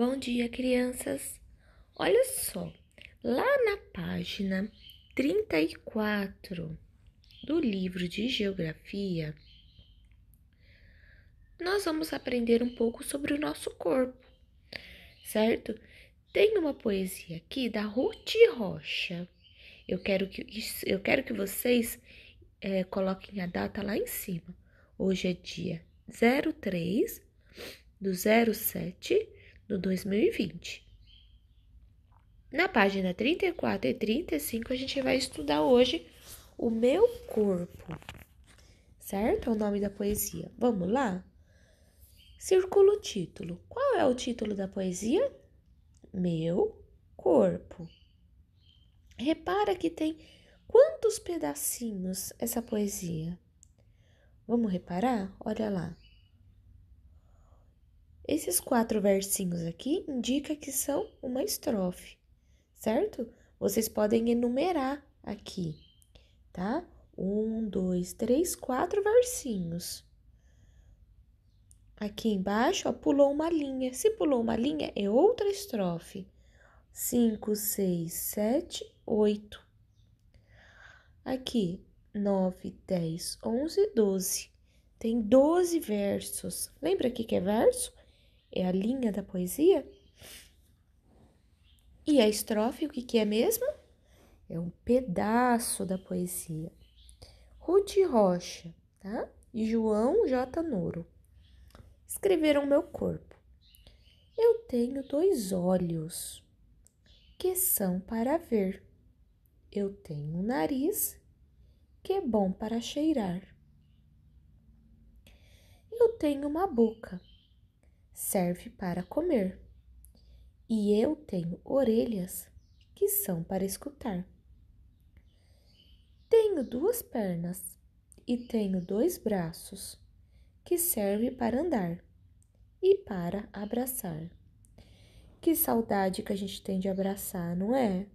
Bom dia, crianças! Olha só, lá na página 34 do livro de Geografia, nós vamos aprender um pouco sobre o nosso corpo, certo? Tem uma poesia aqui da Ruth Rocha. Eu quero que, eu quero que vocês é, coloquem a data lá em cima. Hoje é dia 03 do 07 do 2020. Na página 34 e 35, a gente vai estudar hoje o meu corpo, certo? É o nome da poesia. Vamos lá? Circula o título. Qual é o título da poesia? Meu corpo. Repara que tem quantos pedacinhos essa poesia? Vamos reparar? Olha lá. Esses quatro versinhos aqui indica que são uma estrofe, certo? Vocês podem enumerar aqui, tá? Um, dois, três, quatro versinhos. Aqui embaixo, ó, pulou uma linha. Se pulou uma linha, é outra estrofe. Cinco, seis, sete, oito. Aqui, nove, dez, onze, doze. Tem doze versos. Lembra o que é verso? é a linha da poesia. E a estrofe, o que, que é mesmo? É um pedaço da poesia. Ruth Rocha tá? e João J. Noro escreveram meu corpo. Eu tenho dois olhos que são para ver. Eu tenho um nariz que é bom para cheirar. Eu tenho uma boca serve para comer, e eu tenho orelhas que são para escutar. Tenho duas pernas e tenho dois braços que serve para andar e para abraçar. Que saudade que a gente tem de abraçar, não é?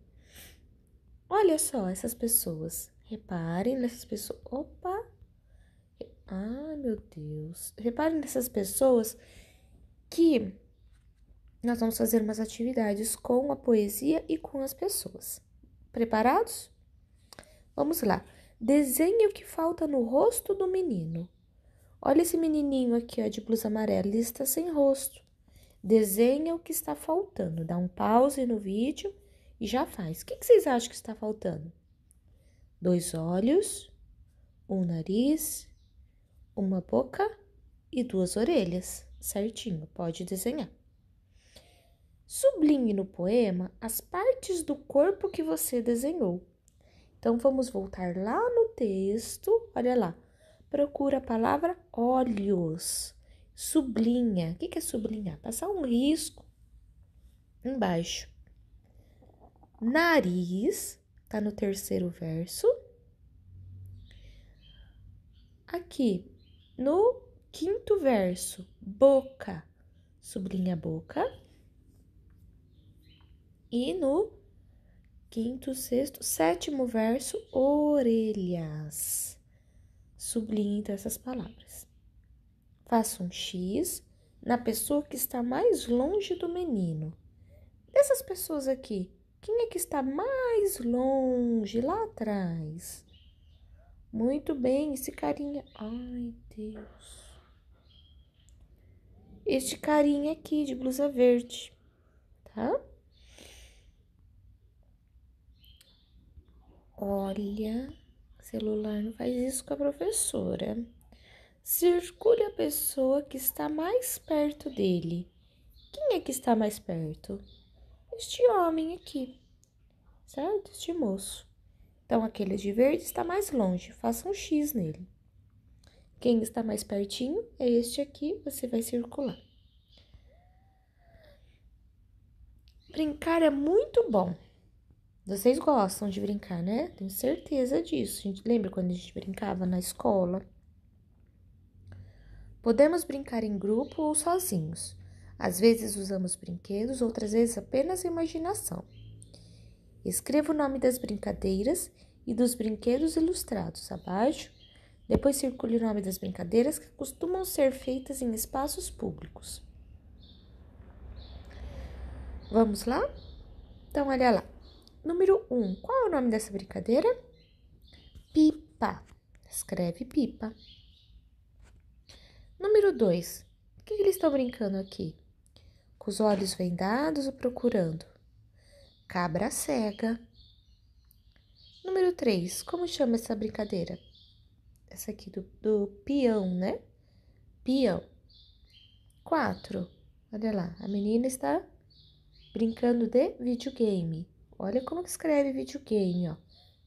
Olha só essas pessoas. Reparem nessas pessoas. Opa! Ai, meu Deus. Reparem nessas pessoas Aqui nós vamos fazer umas atividades com a poesia e com as pessoas. Preparados? Vamos lá. Desenhe o que falta no rosto do menino. Olha esse menininho aqui, ó, de blusa amarela, ele está sem rosto. Desenha o que está faltando. Dá um pause no vídeo e já faz. O que vocês acham que está faltando? Dois olhos, um nariz, uma boca e duas orelhas certinho, pode desenhar. Sublinhe no poema as partes do corpo que você desenhou. Então vamos voltar lá no texto, olha lá. Procura a palavra olhos. Sublinha. O que é sublinhar? Passar um risco embaixo. Nariz, tá no terceiro verso. Aqui, no Quinto verso, boca, sublinha boca. E no quinto, sexto, sétimo verso, orelhas. sublinha então essas palavras. Faça um X na pessoa que está mais longe do menino. Dessas pessoas aqui, quem é que está mais longe lá atrás? Muito bem, esse carinha. Ai, Deus este carinha aqui de blusa verde, tá? Olha, celular não faz isso com a professora. Circule a pessoa que está mais perto dele. Quem é que está mais perto? Este homem aqui, certo? Este moço. Então, aquele de verde está mais longe. Faça um X nele. Quem está mais pertinho é este aqui, você vai circular. Brincar é muito bom. Vocês gostam de brincar, né? Tenho certeza disso. A gente lembra quando a gente brincava na escola? Podemos brincar em grupo ou sozinhos. Às vezes usamos brinquedos, outras vezes apenas a imaginação. Escreva o nome das brincadeiras e dos brinquedos ilustrados abaixo depois circule o nome das brincadeiras que costumam ser feitas em espaços públicos. Vamos lá? Então, olha lá. Número 1. Um, qual é o nome dessa brincadeira? Pipa. Escreve pipa. Número 2. O que eles estão brincando aqui? Com os olhos vendados ou procurando? Cabra cega. Número 3. Como chama essa brincadeira? essa aqui do, do peão, né? Peão. Quatro. Olha lá, a menina está brincando de videogame. Olha como que escreve videogame, ó.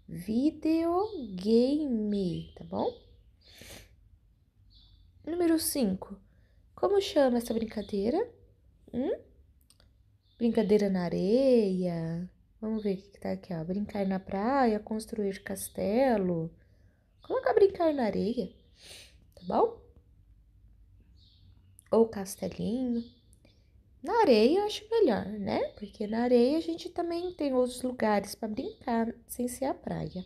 Videogame, tá bom? Número 5. Como chama essa brincadeira? Hum? Brincadeira na areia. Vamos ver o que, que tá aqui, ó. Brincar na praia, construir castelo, Coloca brincar na areia, tá bom? Ou castelinho. Na areia eu acho melhor, né? Porque na areia a gente também tem outros lugares para brincar sem ser a praia.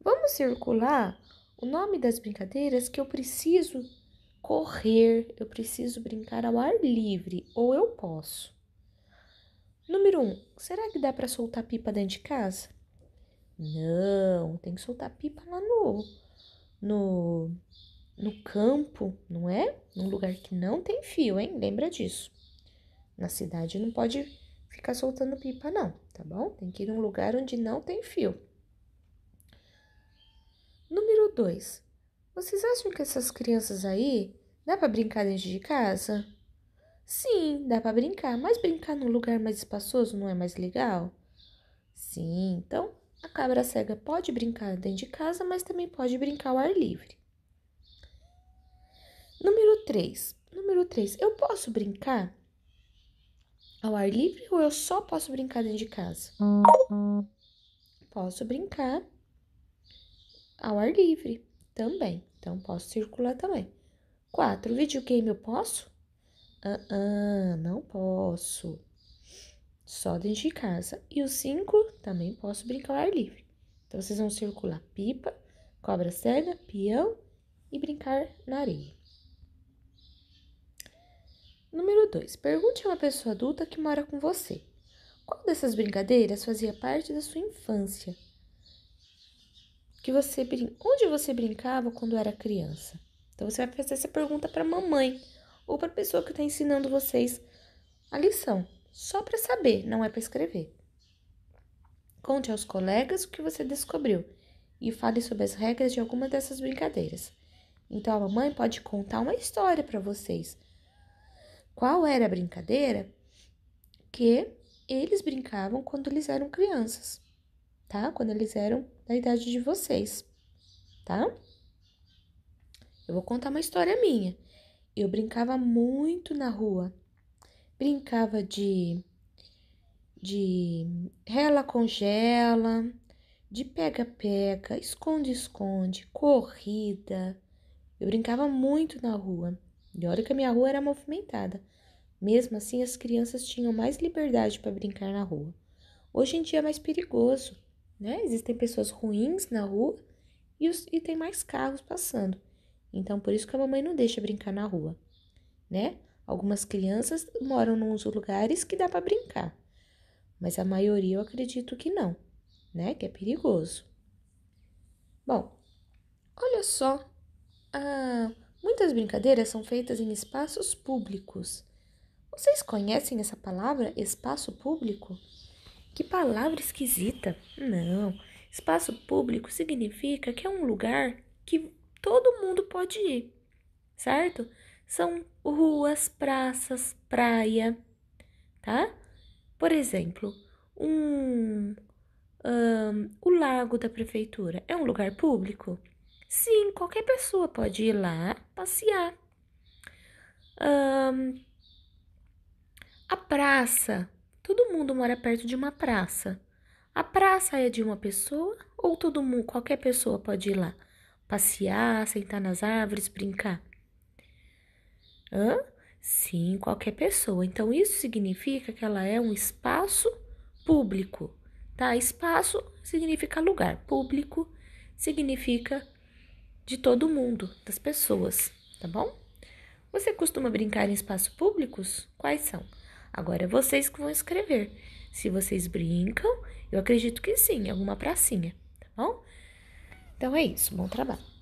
Vamos circular o nome das brincadeiras que eu preciso correr, eu preciso brincar ao ar livre ou eu posso. Número 1. Um, será que dá para soltar pipa dentro de casa? Não, tem que soltar pipa lá no, no, no campo, não é? Num lugar que não tem fio, hein? Lembra disso. Na cidade não pode ficar soltando pipa, não, tá bom? Tem que ir num lugar onde não tem fio. Número 2. Vocês acham que essas crianças aí dá para brincar dentro de casa? Sim, dá para brincar, mas brincar num lugar mais espaçoso não é mais legal? Sim, então a cabra cega pode brincar dentro de casa, mas também pode brincar ao ar livre. Número 3. Número 3. Eu posso brincar ao ar livre ou eu só posso brincar dentro de casa? Posso brincar ao ar livre também. Então, posso circular também. 4. Videogame eu posso? Ah, uh -uh, não posso. Só dentro de casa. E o 5? também posso brincar ao ar livre. Então, vocês vão circular pipa, cobra cega, peão e brincar na areia. Número 2. Pergunte a uma pessoa adulta que mora com você. Qual dessas brincadeiras fazia parte da sua infância? Que você brin... Onde você brincava quando era criança? Então você vai fazer essa pergunta para a mamãe ou para a pessoa que está ensinando vocês a lição, só para saber, não é para escrever. Conte aos colegas o que você descobriu e fale sobre as regras de alguma dessas brincadeiras. Então a mamãe pode contar uma história para vocês. Qual era a brincadeira que eles brincavam quando eles eram crianças, tá? Quando eles eram da idade de vocês, tá? Eu vou contar uma história minha. Eu brincava muito na rua. Brincava de de rela congela, de pega-pega, esconde-esconde, corrida. Eu brincava muito na rua. E olha que a minha rua era movimentada. Mesmo assim, as crianças tinham mais liberdade para brincar na rua. Hoje em dia é mais perigoso, né? Existem pessoas ruins na rua e, os, e tem mais carros passando. Então, por isso que a mamãe não deixa brincar na rua, né? Algumas crianças moram nos lugares que dá para brincar mas a maioria eu acredito que não, né? Que é perigoso. Bom, olha só, ah, muitas brincadeiras são feitas em espaços públicos. Vocês conhecem essa palavra, espaço público? Que palavra esquisita! Não, espaço público significa que é um lugar que todo mundo pode ir, certo? São ruas, praças, praia, tá? Por exemplo, um, um, o lago da prefeitura é um lugar público? Sim, qualquer pessoa pode ir lá passear. Um, a praça. Todo mundo mora perto de uma praça. A praça é de uma pessoa ou todo mundo, qualquer pessoa pode ir lá passear, sentar nas árvores, brincar? Hã? Sim, qualquer pessoa. Então, isso significa que ela é um espaço público, tá? Espaço significa lugar, público significa de todo mundo, das pessoas, tá bom? Você costuma brincar em espaços públicos? Quais são? Agora é vocês que vão escrever. Se vocês brincam, eu acredito que sim, alguma pracinha, tá bom? Então é isso, bom trabalho.